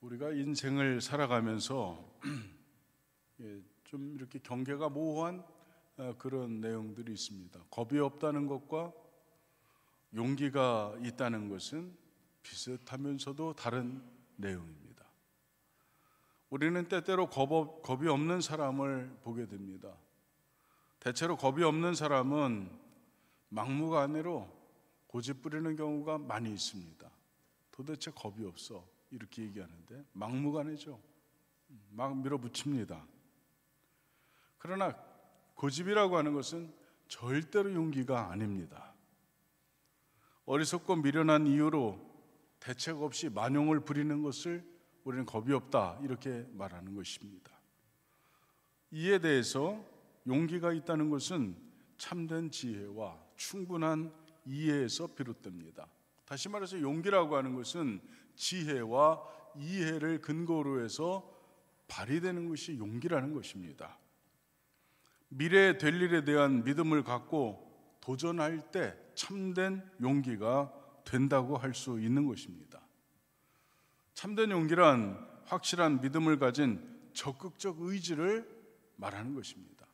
우리가 인생을 살아가면서 예, 좀 이렇게 경계가 모호한 어, 그런 내용들이 있습니다. 겁이 없다는 것과 용기가 있다는 것은 비슷하면서도 다른 내용입니다. 우리는 때때로 겁, 이 없는 사람을 보게 됩니다. 대체로 겁이 없는 사람은 막무가내로 고집 부리는 경우가 많이 있습니다. 도대체 겁이 없어. 이렇게 얘기하는데 막무가내죠. 막 밀어붙입니다. 그러나 고집이라고 하는 것은 절대로 용기가 아닙니다. 어리석고 미련한 이유로 대책 없이 만용을 부리는 것을 우리는 겁이 없다 이렇게 말하는 것입니다. 이에 대해서 용기가 있다는 것은 참된 지혜와 충분한 이해에서 비롯됩니다. 다시 말해서 용기라고 하는 것은 지혜와 이해를 근거로 해서 발휘되는 것이 용기라는 것입니다. 미래에 될 일에 대한 믿음을 갖고 도전할 때 참된 용기가 된다고 할 수 있는 것입니다. 참된 용기란 확실한 믿음을 가진 적극적 의지를 말하는 것입니다.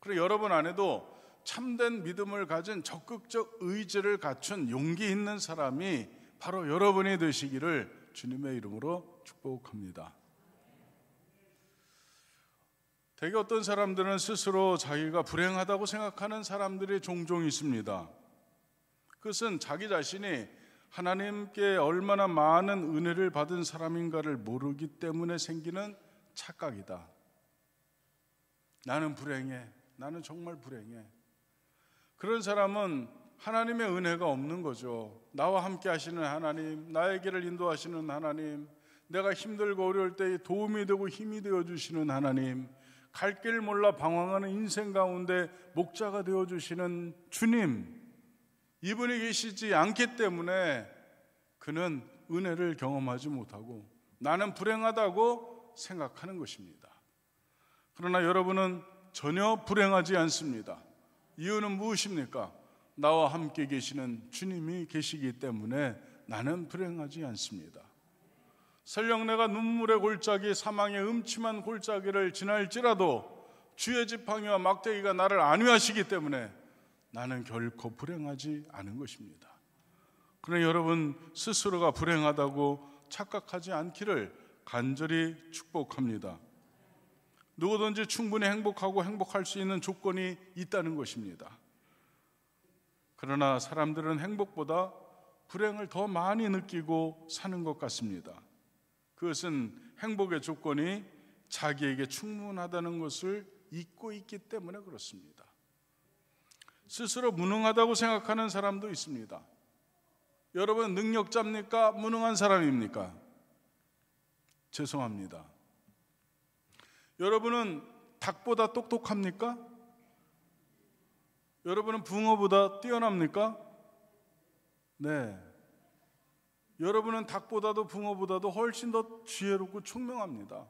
그래 여러분 안에도 참된 믿음을 가진 적극적 의지를 갖춘 용기 있는 사람이 바로 여러분이 되시기를 주님의 이름으로 축복합니다. 대개 어떤 사람들은 스스로 자기가 불행하다고 생각하는 사람들이 종종 있습니다. 그것은 자기 자신이 하나님께 얼마나 많은 은혜를 받은 사람인가를 모르기 때문에 생기는 착각이다. 나는 불행해. 나는 정말 불행해. 그런 사람은 하나님의 은혜가 없는 거죠. 나와 함께 하시는 하나님, 나의 길을 인도하시는 하나님, 내가 힘들고 어려울 때 도움이 되고 힘이 되어 주시는 하나님, 갈 길 몰라 방황하는 인생 가운데 목자가 되어 주시는 주님, 이분이 계시지 않기 때문에 그는 은혜를 경험하지 못하고 나는 불행하다고 생각하는 것입니다. 그러나 여러분은 전혀 불행하지 않습니다. 이유는 무엇입니까? 나와 함께 계시는 주님이 계시기 때문에 나는 불행하지 않습니다. 설령 내가 눈물의 골짜기, 사망의 음침한 골짜기를 지날지라도 주의 지팡이와 막대기가 나를 안위하시기 때문에 나는 결코 불행하지 않은 것입니다. 그러나 여러분 스스로가 불행하다고 착각하지 않기를 간절히 축복합니다. 누구든지 충분히 행복하고 행복할 수 있는 조건이 있다는 것입니다. 그러나 사람들은 행복보다 불행을 더 많이 느끼고 사는 것 같습니다. 그것은 행복의 조건이 자기에게 충분하다는 것을 잊고 있기 때문에 그렇습니다. 스스로 무능하다고 생각하는 사람도 있습니다. 여러분 능력자입니까? 무능한 사람입니까? 죄송합니다. 여러분은 닭보다 똑똑합니까? 여러분은 붕어보다 뛰어납니까? 네. 여러분은 닭보다도 붕어보다도 훨씬 더 지혜롭고 총명합니다.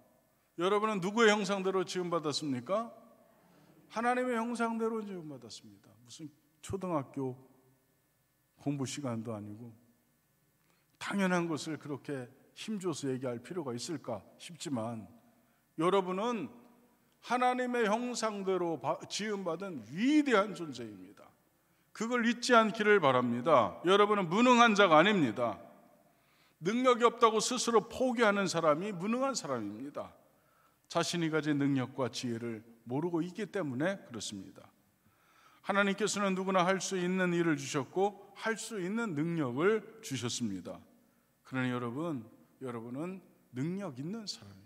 여러분은 누구의 형상대로 지음받았습니까? 하나님의 형상대로 지음받았습니다. 무슨 초등학교 공부 시간도 아니고 당연한 것을 그렇게 힘줘서 얘기할 필요가 있을까 싶지만 여러분은 하나님의 형상대로 지음받은 위대한 존재입니다. 그걸 잊지 않기를 바랍니다. 여러분은 무능한 자가 아닙니다. 능력이 없다고 스스로 포기하는 사람이 무능한 사람입니다. 자신이 가진 능력과 지혜를 모르고 있기 때문에 그렇습니다. 하나님께서는 누구나 할 수 있는 일을 주셨고 할 수 있는 능력을 주셨습니다. 그러니 여러분, 여러분은 능력 있는 사람입니다.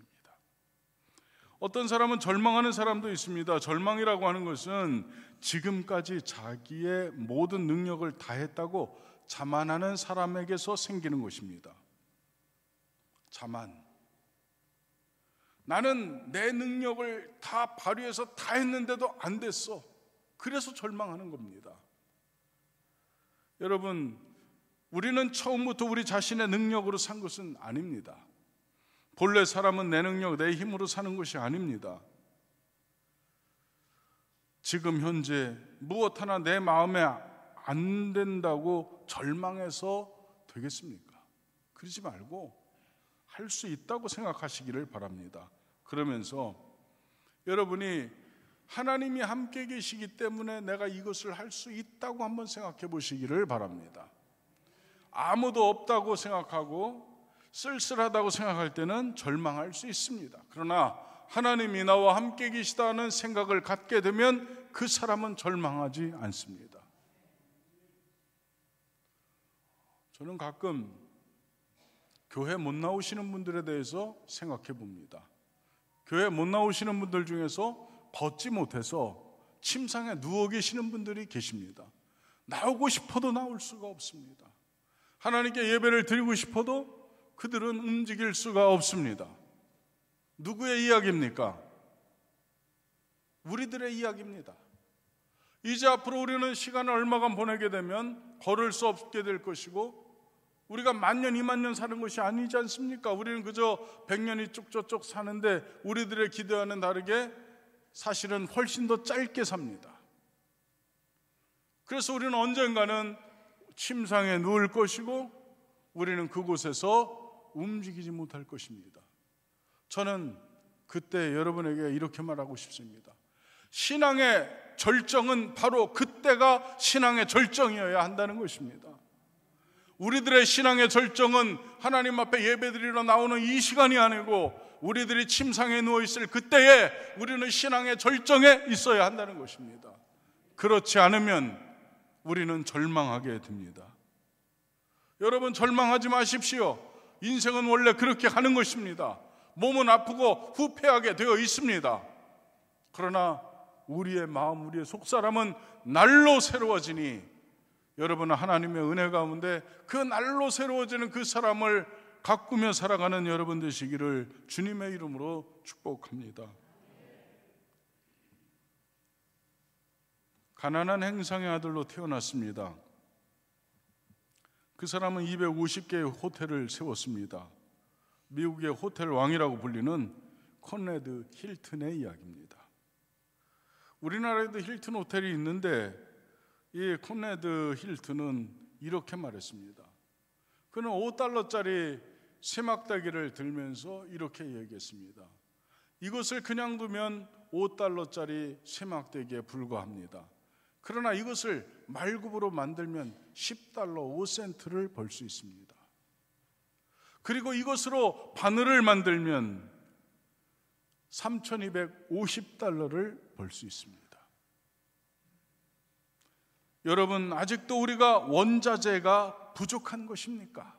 어떤 사람은 절망하는 사람도 있습니다. 절망이라고 하는 것은 지금까지 자기의 모든 능력을 다했다고 자만하는 사람에게서 생기는 것입니다. 자만. 나는 내 능력을 다 발휘해서 다 했는데도 안 됐어. 그래서 절망하는 겁니다. 여러분, 우리는 처음부터 우리 자신의 능력으로 산 것은 아닙니다. 본래 사람은 내 능력, 내 힘으로 사는 것이 아닙니다. 지금 현재 무엇 하나 내 마음에 안 된다고 절망해서 되겠습니까? 그러지 말고 할 수 있다고 생각하시기를 바랍니다. 그러면서 여러분이 하나님이 함께 계시기 때문에 내가 이것을 할 수 있다고 한번 생각해 보시기를 바랍니다. 아무도 없다고 생각하고 쓸쓸하다고 생각할 때는 절망할 수 있습니다. 그러나 하나님이 나와 함께 계시다는 생각을 갖게 되면 그 사람은 절망하지 않습니다. 저는 가끔 교회 못 나오시는 분들에 대해서 생각해 봅니다. 교회 못 나오시는 분들 중에서 걷지 못해서 침상에 누워 계시는 분들이 계십니다. 나오고 싶어도 나올 수가 없습니다. 하나님께 예배를 드리고 싶어도 그들은 움직일 수가 없습니다. 누구의 이야기입니까? 우리들의 이야기입니다. 이제 앞으로 우리는 시간을 얼마간 보내게 되면 걸을 수 없게 될 것이고 우리가 만년 이만년 사는 것이 아니지 않습니까? 우리는 그저 백년이 쭉쭉쭉 사는데 우리들의 기대와는 다르게 사실은 훨씬 더 짧게 삽니다. 그래서 우리는 언젠가는 침상에 누울 것이고 우리는 그곳에서 움직이지 못할 것입니다. 저는 그때 여러분에게 이렇게 말하고 싶습니다. 신앙의 절정은 바로 그때가 신앙의 절정이어야 한다는 것입니다. 우리들의 신앙의 절정은 하나님 앞에 예배드리러 나오는 이 시간이 아니고 우리들이 침상에 누워 있을 그때에 우리는 신앙의 절정에 있어야 한다는 것입니다. 그렇지 않으면 우리는 절망하게 됩니다. 여러분 절망하지 마십시오. 인생은 원래 그렇게 하는 것입니다. 몸은 아프고 후패하게 되어 있습니다. 그러나 우리의 마음, 우리의 속사람은 날로 새로워지니 여러분은 하나님의 은혜 가운데 그 날로 새로워지는 그 사람을 가꾸며 살아가는 여러분 되시기를 주님의 이름으로 축복합니다. 가난한 행성의 아들로 태어났습니다. 그 사람은 250개의 호텔을 세웠습니다. 미국의 호텔 왕이라고 불리는 콘레드 힐튼의 이야기입니다. 우리나라에도 힐튼 호텔이 있는데 이 콘레드 힐트는 이렇게 말했습니다. 그는 5달러짜리 세막대기를 들면서 이렇게 얘기했습니다. 이것을 그냥 두면 5달러짜리 세막대기에 불과합니다. 그러나 이것을 말굽으로 만들면 10달러 5센트를 벌 수 있습니다. 그리고 이것으로 바늘을 만들면 3,250달러를 벌 수 있습니다. 여러분, 아직도 우리가 원자재가 부족한 것입니까?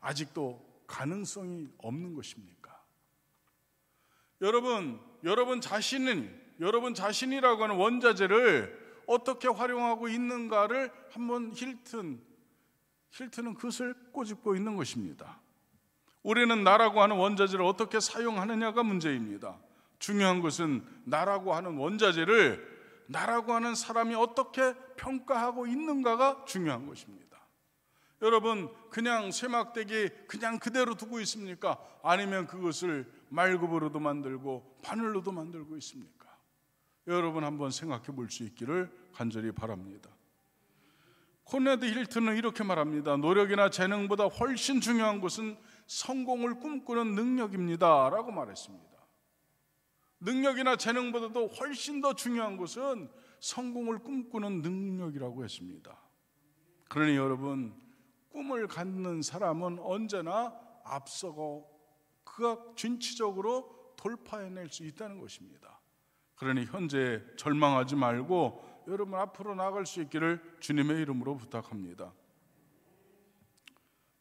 아직도 가능성이 없는 것입니까? 여러분, 여러분 자신은, 여러분 자신이라고 하는 원자재를 어떻게 활용하고 있는가를 한번 힐튼, 힐튼은 그것을 꼬집고 있는 것입니다. 우리는 나라고 하는 원자재를 어떻게 사용하느냐가 문제입니다. 중요한 것은 나라고 하는 원자재를 나라고 하는 사람이 어떻게 평가하고 있는가가 중요한 것입니다. 여러분, 그냥 쇠막대기 그냥 그대로 두고 있습니까? 아니면 그것을 말굽으로도 만들고 바늘로도 만들고 있습니까? 여러분 한번 생각해 볼 수 있기를 간절히 바랍니다. 코네드 힐튼은 이렇게 말합니다. 노력이나 재능보다 훨씬 중요한 것은 성공을 꿈꾸는 능력입니다. 라고 말했습니다. 능력이나 재능보다도 훨씬 더 중요한 것은 성공을 꿈꾸는 능력이라고 했습니다. 그러니 여러분, 꿈을 갖는 사람은 언제나 앞서고 그가 진취적으로 돌파해낼 수 있다는 것입니다. 그러니 현재 절망하지 말고 여러분 앞으로 나갈 수 있기를 주님의 이름으로 부탁합니다.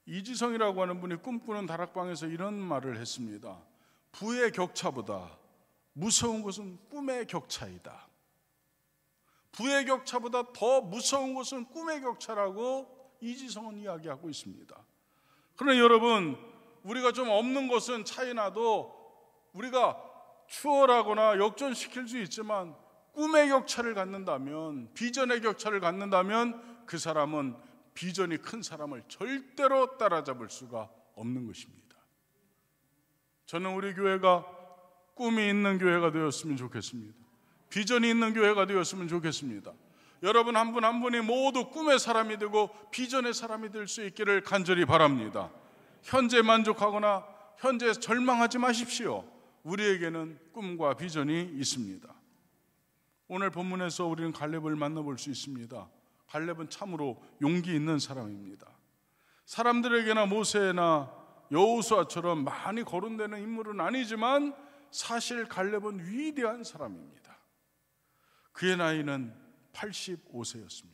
이지성이라고 하는 분이 꿈꾸는 다락방에서 이런 말을 했습니다. 부의 격차보다 무서운 것은 꿈의 격차이다. 부의 격차보다 더 무서운 것은 꿈의 격차라고 이지성은 이야기하고 있습니다. 그러나 여러분, 우리가 좀 없는 것은 차이나도 우리가 추월하거나 역전시킬 수 있지만 꿈의 격차를 갖는다면, 비전의 격차를 갖는다면 그 사람은 비전이 큰 사람을 절대로 따라잡을 수가 없는 것입니다. 저는 우리 교회가 꿈이 있는 교회가 되었으면 좋겠습니다. 비전이 있는 교회가 되었으면 좋겠습니다. 여러분 한 분한 한 분이 모두 꿈의 사람이 되고 비전의 사람이 될 수 있기를 간절히 바랍니다. 현재 만족하거나 현재 절망하지 마십시오. 우리에게는 꿈과 비전이 있습니다. 오늘 본문에서 우리는 갈렙을 만나볼 수 있습니다. 갈렙은 참으로 용기 있는 사람입니다. 사람들에게나 모세나 여우수아처럼 많이 거론되는 인물은 아니지만 사실 갈렙은 위대한 사람입니다. 그의 나이는 85세였습니다.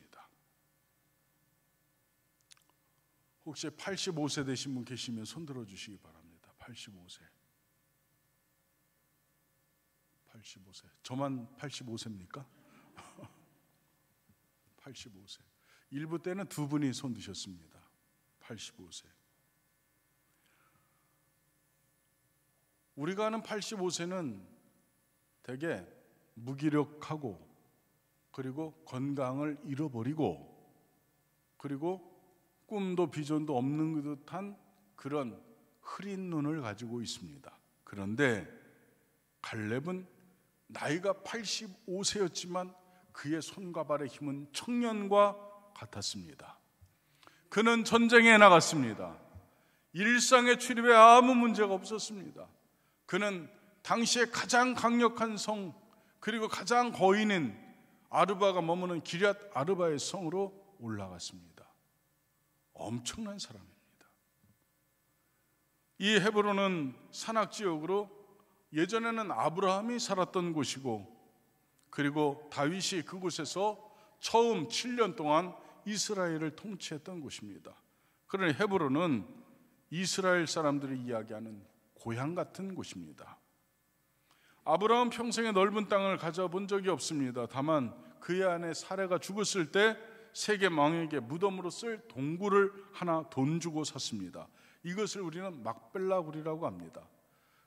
혹시 85세 되신 분 계시면 손 들어 주시기 바랍니다. 85세. 85세. 저만 85세입니까? 85세. 일부 때는 두 분이 손 드셨습니다. 85세. 우리가 아는 85세는 대개 무기력하고 그리고 건강을 잃어버리고 그리고 꿈도 비전도 없는 듯한 그런 흐린 눈을 가지고 있습니다. 그런데 갈렙은 나이가 85세였지만 그의 손과 발의 힘은 청년과 같았습니다. 그는 전쟁에 나갔습니다. 일상의 출입에 아무 문제가 없었습니다. 그는 당시에 가장 강력한 성 그리고 가장 거인인 아르바가 머무는 기랏 아르바의 성으로 올라갔습니다. 엄청난 사람입니다. 이 헤브론은 산악 지역으로 예전에는 아브라함이 살았던 곳이고 그리고 다윗이 그곳에서 처음 7년 동안 이스라엘을 통치했던 곳입니다. 그러니 헤브론은 이스라엘 사람들이 이야기하는 고향 같은 곳입니다. 아브라함 평생에 넓은 땅을 가져본 적이 없습니다. 다만 그의 아내 사례가 죽었을 때 세계 망에게 무덤으로 쓸 동굴을 하나 돈 주고 샀습니다. 이것을 우리는 막벨라굴이라고 합니다.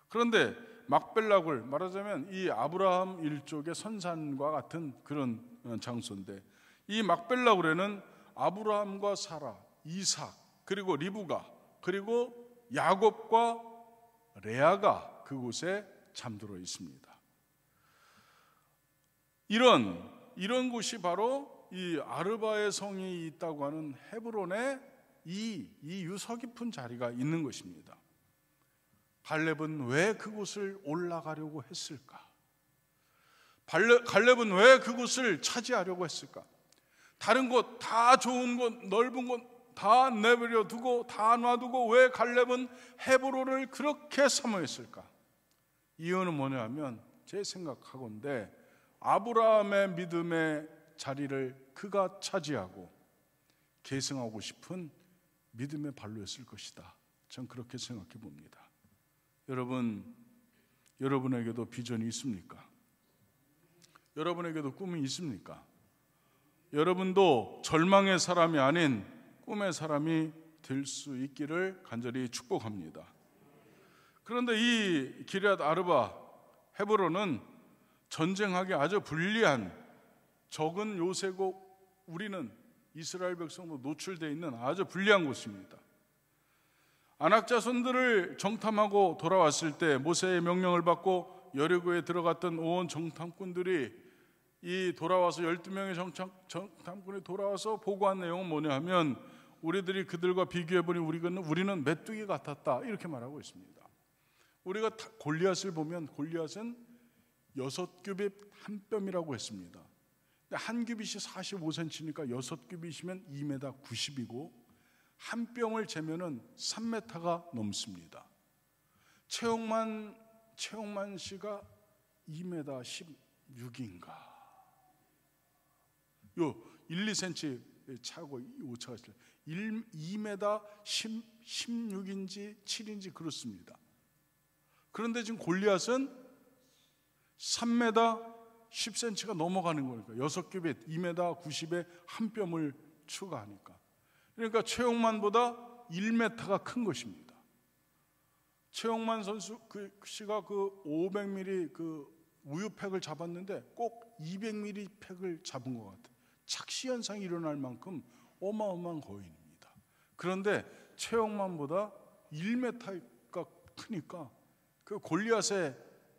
그런데 막벨라굴 말하자면 이 아브라함 일족의 선산과 같은 그런 장소인데 이 막벨라굴에는 아브라함과 사라, 이삭, 그리고 리브가, 그리고 야곱과 레아가 그곳에 잠들어 있습니다. 이런 이런 곳이 바로 이 아르바의 성이 있다고 하는 헤브론의 이, 이 유서 깊은 자리가 있는 것입니다. 갈렙은 왜 그곳을 올라가려고 했을까? 갈렙은 왜 그곳을 차지하려고 했을까? 다른 곳 다 좋은 곳 넓은 곳다 내버려 두고 다 놔두고 왜 갈렙은 헤브로를 그렇게 사모했을까? 이유는 뭐냐면 제 생각하건데 아브라함의 믿음의 자리를 그가 차지하고 계승하고 싶은 믿음의 발로였을 것이다. 전 그렇게 생각해 봅니다. 여러분, 여러분에게도 비전이 있습니까? 여러분에게도 꿈이 있습니까? 여러분도 절망의 사람이 아닌 꿈의 사람이 될 수 있기를 간절히 축복합니다. 그런데 이 기리앗 아르바 헤브론은 전쟁하기 아주 불리한 적은 요새고 우리는 이스라엘 백성으로 노출되어 있는 아주 불리한 곳입니다. 안악자손들을 정탐하고 돌아왔을 때 모세의 명령을 받고 여리고에 들어갔던 온 정탐꾼들이 이 돌아와서 12명의 정탐, 정탐꾼이 돌아와서 보고한 내용은 뭐냐 하면 우리들이 그들과 비교해보니 우리는, 우리는 메뚜기 같았다. 이렇게 말하고 있습니다. 우리가 골리앗을 보면 골리앗은 여섯 규빗 한 뼘이라고 했습니다. 한 규빗이 45cm니까 여섯 규빗이면 2m 90이고 한 뼘을 재면은 3m가 넘습니다. 최홍만 최홍만 씨가 2m 16인가? 요 1, 2cm 차고 오차가 있어요. 1, 2m 10, 16인지 7인지 그렇습니다. 그런데 지금 골리앗은 3m 10cm가 넘어가는 거니까 6겹에 2m 90에 한 뼘을 추가하니까 그러니까 최용만보다 1m가 큰 것입니다. 최용만 선수 그 씨가 그5 0 0 m m 그 우유팩을 잡았는데 꼭2 0 0 m m 팩을 잡은 것 같아요. 착시 현상이 일어날 만큼 어마어마한 거인입니다. 그런데 체형만보다 1m가 크니까 그 골리앗의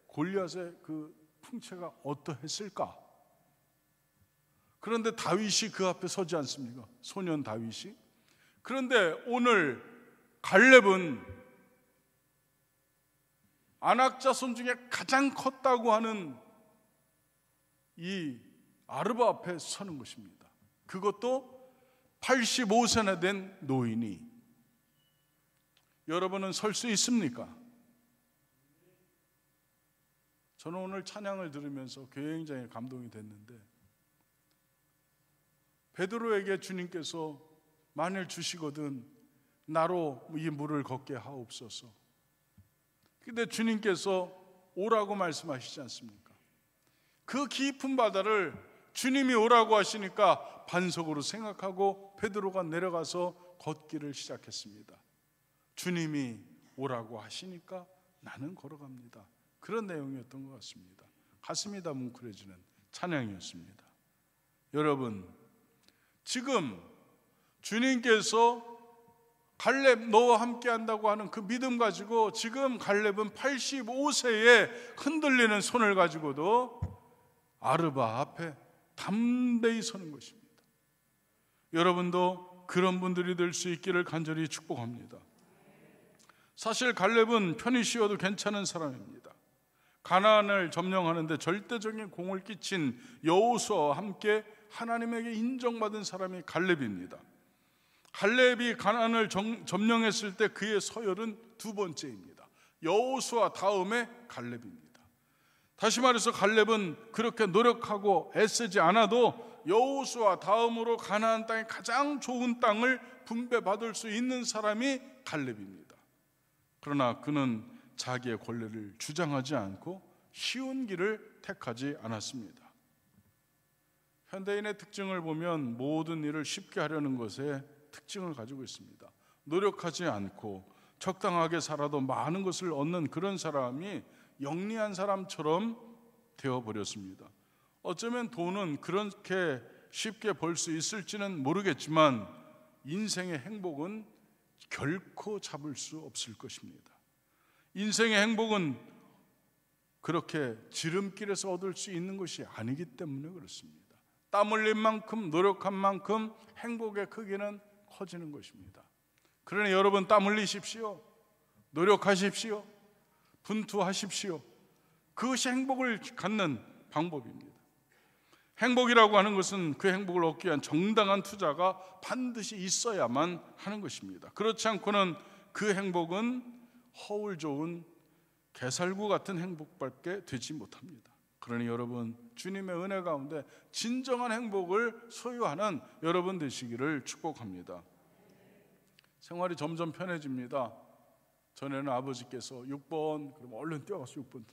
골리앗의 그 풍채가 어떠했을까? 그런데 다윗이 그 앞에 서지 않습니까? 소년 다윗이. 그런데 오늘 갈렙은 안악자손 중에 가장 컸다고 하는 이 아르바 앞에 서는 것입니다. 그것도 85세나 된 노인이 여러분은 설 수 있습니까? 저는 오늘 찬양을 들으면서 굉장히 감동이 됐는데 베드로에게 주님께서 만일 주시거든 나로 이 물을 걷게 하옵소서. 근데 주님께서 오라고 말씀하시지 않습니까? 그 깊은 바다를 주님이 오라고 하시니까 반석으로 생각하고 페드로가 내려가서 걷기를 시작했습니다. 주님이 오라고 하시니까 나는 걸어갑니다. 그런 내용이었던 것 같습니다. 가슴이 다 뭉클해지는 찬양이었습니다. 여러분, 지금 주님께서 갈렙 너와 함께 한다고 하는 그 믿음 가지고 지금 갈렙은 85세에 흔들리는 손을 가지고도 아르바 앞에 담대히 서는 것입니다. 여러분도 그런 분들이 될 수 있기를 간절히 축복합니다. 사실 갈렙은 편히 쉬어도 괜찮은 사람입니다. 가나안을 점령하는데 절대적인 공을 끼친 여호수와 함께 하나님에게 인정받은 사람이 갈렙입니다. 갈렙이 가나안을 점령했을 때 그의 서열은 두 번째입니다. 여호수아 다음에 갈렙입니다. 다시 말해서 갈렙은 그렇게 노력하고 애쓰지 않아도 여호수와 다음으로 가나안 땅의 가장 좋은 땅을 분배받을 수 있는 사람이 갈렙입니다. 그러나 그는 자기의 권리를 주장하지 않고 쉬운 길을 택하지 않았습니다. 현대인의 특징을 보면 모든 일을 쉽게 하려는 것에 특징을 가지고 있습니다. 노력하지 않고 적당하게 살아도 많은 것을 얻는 그런 사람이 영리한 사람처럼 되어버렸습니다. 어쩌면 돈은 그렇게 쉽게 벌 수 있을지는 모르겠지만 인생의 행복은 결코 잡을 수 없을 것입니다. 인생의 행복은 그렇게 지름길에서 얻을 수 있는 것이 아니기 때문에 그렇습니다. 땀 흘린 만큼 노력한 만큼 행복의 크기는 커지는 것입니다. 그러니 여러분 땀 흘리십시오. 노력하십시오. 분투하십시오. 그것이 행복을 갖는 방법입니다. 행복이라고 하는 것은 그 행복을 얻기 위한 정당한 투자가 반드시 있어야만 하는 것입니다. 그렇지 않고는 그 행복은 허울 좋은 개살구 같은 행복밖에 되지 못합니다. 그러니 여러분 주님의 은혜 가운데 진정한 행복을 소유하는 여러분 되시기를 축복합니다. 생활이 점점 편해집니다. 전에는 아버지께서 6번, 그럼 얼른 뛰어가서 6번,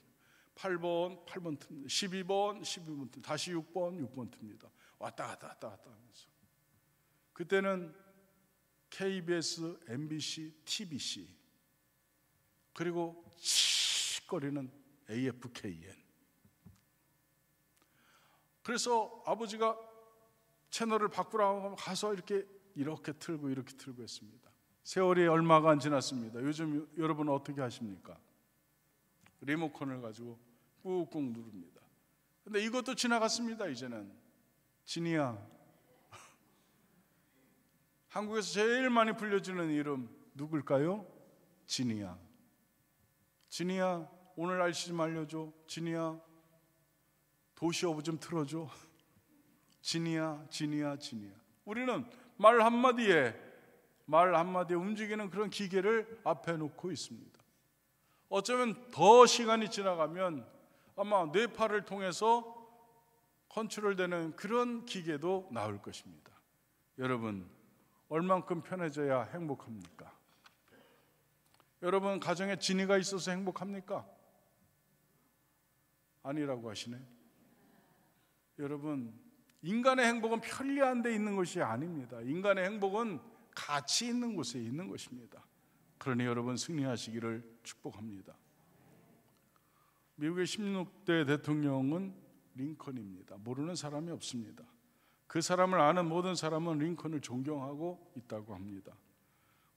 8번, 8번 틉니다. 12번, 12번 틉니다. 시 6번, 6번 틉니다. 왔다 갔다 왔다 갔다 하면서. 그때는 KBS, MBC, TBC, 그리고 치거리는 AFKN. 그래서 아버지가 채널을 바꾸라고 하면 가서 이렇게 이렇게 틀고 이렇게 틀고 했습니다. 세월이 얼마가 안 지났습니다. 요즘 여러분 어떻게 하십니까? 리모컨을 가지고 꾹꾹 누릅니다. 근데 이것도 지나갔습니다. 이제는 진이야. 한국에서 제일 많이 불려지는 이름 누굴까요? 진이야. 진이야, 오늘 날씨 좀 알려줘. 진이야, 도시어부 좀 틀어줘. 진이야, 진이야, 진이야. 우리는 말 한마디에 말한마디 움직이는 그런 기계를 앞에 놓고 있습니다. 어쩌면 더 시간이 지나가면 아마 뇌파를 통해서 컨트롤되는 그런 기계도 나올 것입니다. 여러분, 얼만큼 편해져야 행복합니까? 여러분, 가정에 진의가 있어서 행복합니까? 아니라고 하시네. 여러분, 인간의 행복은 편리한 데 있는 것이 아닙니다. 인간의 행복은 가치 있는 곳에 있는 것입니다. 그러니 여러분 승리하시기를 축복합니다. 미국의 16대 대통령은 링컨입니다. 모르는 사람이 없습니다. 그 사람을 아는 모든 사람은 링컨을 존경하고 있다고 합니다.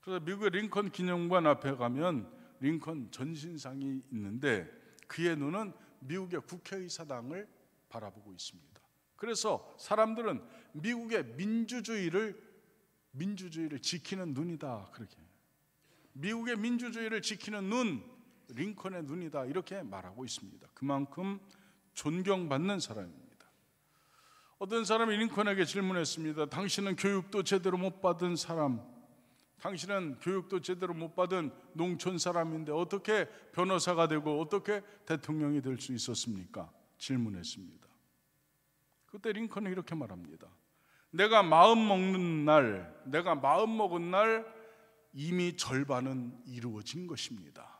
그래서 미국의 링컨 기념관 앞에 가면 링컨 전신상이 있는데 그의 눈은 미국의 국회의사당을 바라보고 있습니다. 그래서 사람들은 미국의 민주주의를 민주주의를 지키는 눈이다. 그렇게. 미국의 민주주의를 지키는 눈, 링컨의 눈이다. 이렇게 말하고 있습니다. 그만큼 존경받는 사람입니다. 어떤 사람이 링컨에게 질문했습니다. 당신은 교육도 제대로 못 받은 사람, 당신은 교육도 제대로 못 받은 농촌 사람인데 어떻게 변호사가 되고 어떻게 대통령이 될 수 있었습니까? 질문했습니다. 그때 링컨은 이렇게 말합니다. 내가 마음 먹는 날, 내가 마음 먹은 날 이미 절반은 이루어진 것입니다.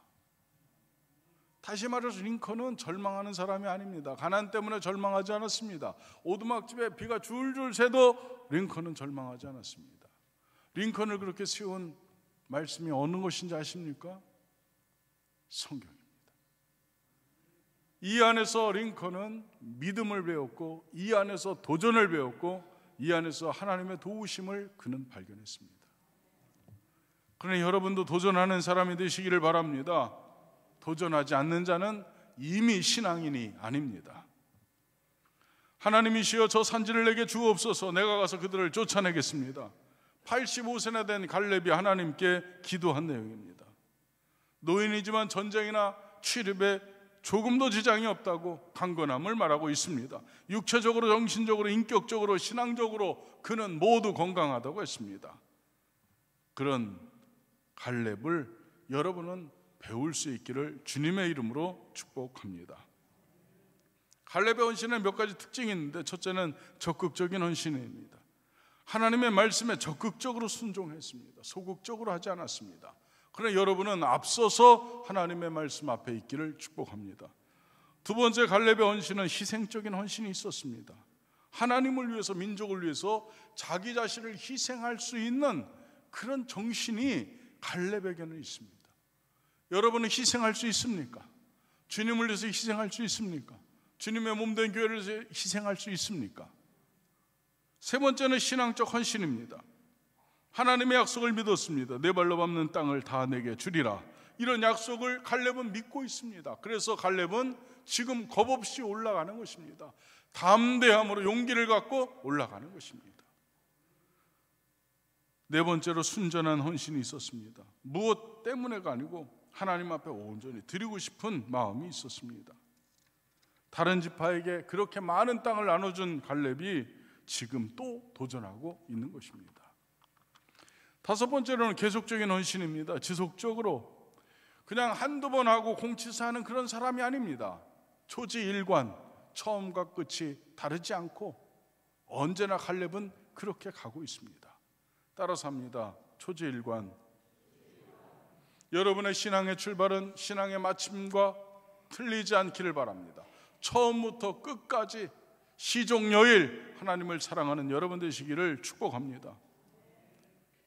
다시 말해서 링컨은 절망하는 사람이 아닙니다. 가난 때문에 절망하지 않았습니다. 오두막집에 비가 줄줄 새도 링컨은 절망하지 않았습니다. 링컨을 그렇게 세운 말씀이 어느 것인지 아십니까? 성경입니다. 이 안에서 링컨은 믿음을 배웠고, 이 안에서 도전을 배웠고, 이 안에서 하나님의 도우심을 그는 발견했습니다. 그러니 여러분도 도전하는 사람이 되시기를 바랍니다. 도전하지 않는 자는 이미 신앙인이 아닙니다. 하나님이시여 저 산지를 내게 주옵소서 내가 가서 그들을 쫓아내겠습니다. 85세나 된 갈렙이 하나님께 기도한 내용입니다. 노인이지만 전쟁이나 취립에 조금도 지장이 없다고 강건함을 말하고 있습니다. 육체적으로, 정신적으로, 인격적으로, 신앙적으로 그는 모두 건강하다고 했습니다. 그런 갈렙을 여러분은 배울 수 있기를 주님의 이름으로 축복합니다. 갈렙의 헌신에 몇 가지 특징이 있는데 첫째는 적극적인 헌신입니다. 하나님의 말씀에 적극적으로 순종했습니다. 소극적으로 하지 않았습니다. 그러나 여러분은 앞서서 하나님의 말씀 앞에 있기를 축복합니다. 두 번째 갈렙의 헌신은 희생적인 헌신이 있었습니다. 하나님을 위해서 민족을 위해서 자기 자신을 희생할 수 있는 그런 정신이 갈렙에게는 있습니다. 여러분은 희생할 수 있습니까? 주님을 위해서 희생할 수 있습니까? 주님의 몸 된 교회를 위해서 희생할 수 있습니까? 세 번째는 신앙적 헌신입니다. 하나님의 약속을 믿었습니다. 내 발로 밟는 땅을 다 내게 주리라. 이런 약속을 갈렙은 믿고 있습니다. 그래서 갈렙은 지금 겁 없이 올라가는 것입니다. 담대함으로 용기를 갖고 올라가는 것입니다. 네 번째로 순전한 헌신이 있었습니다. 무엇 때문에가 아니고 하나님 앞에 온전히 드리고 싶은 마음이 있었습니다. 다른 지파에게 그렇게 많은 땅을 나눠준 갈렙이 지금 또 도전하고 있는 것입니다. 다섯 번째로는 계속적인 헌신입니다. 지속적으로. 그냥 한두 번 하고 공치사하는 그런 사람이 아닙니다. 초지일관, 처음과 끝이 다르지 않고 언제나 갈렙은 그렇게 가고 있습니다. 따라서 합니다. 초지일관. 여러분의 신앙의 출발은 신앙의 마침과 틀리지 않기를 바랍니다. 처음부터 끝까지 시종여일 하나님을 사랑하는 여러분 되시기를 축복합니다.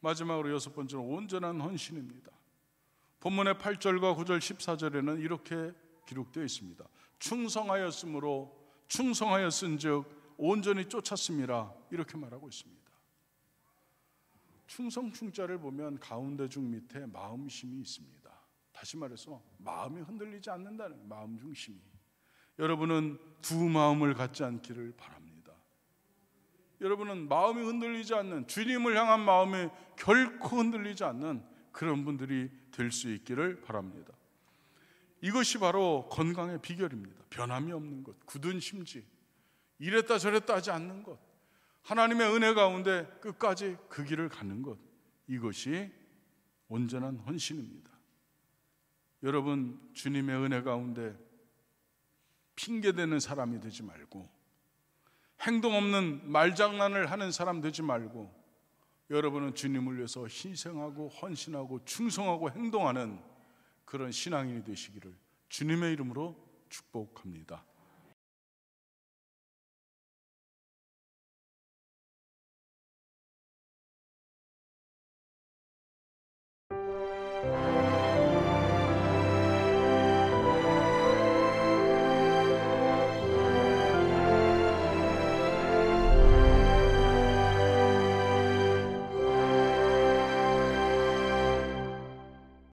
마지막으로 여섯 번째는 온전한 헌신입니다. 본문의 8절과 9절 14절에는 이렇게 기록되어 있습니다. 충성하였으므로 충성하였은즉 온전히 쫓았습니다. 이렇게 말하고 있습니다. 충성 충자를 보면 가운데 중 밑에 마음심이 있습니다. 다시 말해서 마음이 흔들리지 않는다는 마음 중심이 여러분은 두 마음을 갖지 않기를 바랍니다. 여러분은 마음이 흔들리지 않는 주님을 향한 마음이 결코 흔들리지 않는 그런 분들이 될 수 있기를 바랍니다. 이것이 바로 건강의 비결입니다. 변함이 없는 것, 굳은 심지, 이랬다 저랬다 하지 않는 것, 하나님의 은혜 가운데 끝까지 그 길을 가는 것, 이것이 온전한 헌신입니다. 여러분, 주님의 은혜 가운데 핑계대는 사람이 되지 말고 행동 없는 말장난을 하는 사람 되지 말고 여러분은 주님을 위해서 희생하고 헌신하고 충성하고 행동하는 그런 신앙인이 되시기를 주님의 이름으로 축복합니다.